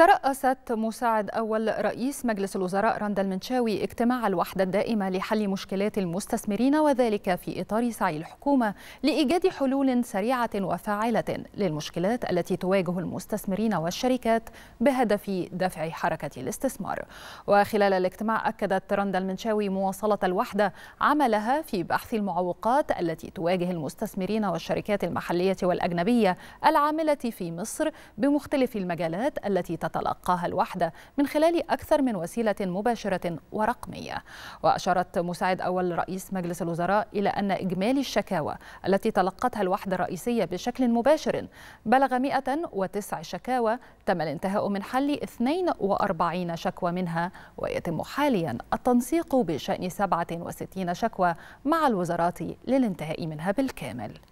ترأست مساعد أول رئيس مجلس الوزراء رندا المنشاوي اجتماع الوحدة الدائمة لحل مشكلات المستثمرين وذلك في إطار سعي الحكومة لإيجاد حلول سريعة وفاعلة للمشكلات التي تواجه المستثمرين والشركات بهدف دفع حركة الاستثمار وخلال الاجتماع أكدت رندا المنشاوي مواصلة الوحدة عملها في بحث المعوقات التي تواجه المستثمرين والشركات المحلية والأجنبية العاملة في مصر بمختلف المجالات التي تلقاها الوحدة من خلال أكثر من وسيلة مباشرة ورقمية وأشارت مساعد أول رئيس مجلس الوزراء إلى أن إجمالي الشكاوى التي تلقتها الوحدة الرئيسية بشكل مباشر بلغ 109 شكاوى تم الانتهاء من حل 42 شكوى منها ويتم حاليا التنسيق بشأن 67 شكوى مع الوزارات للانتهاء منها بالكامل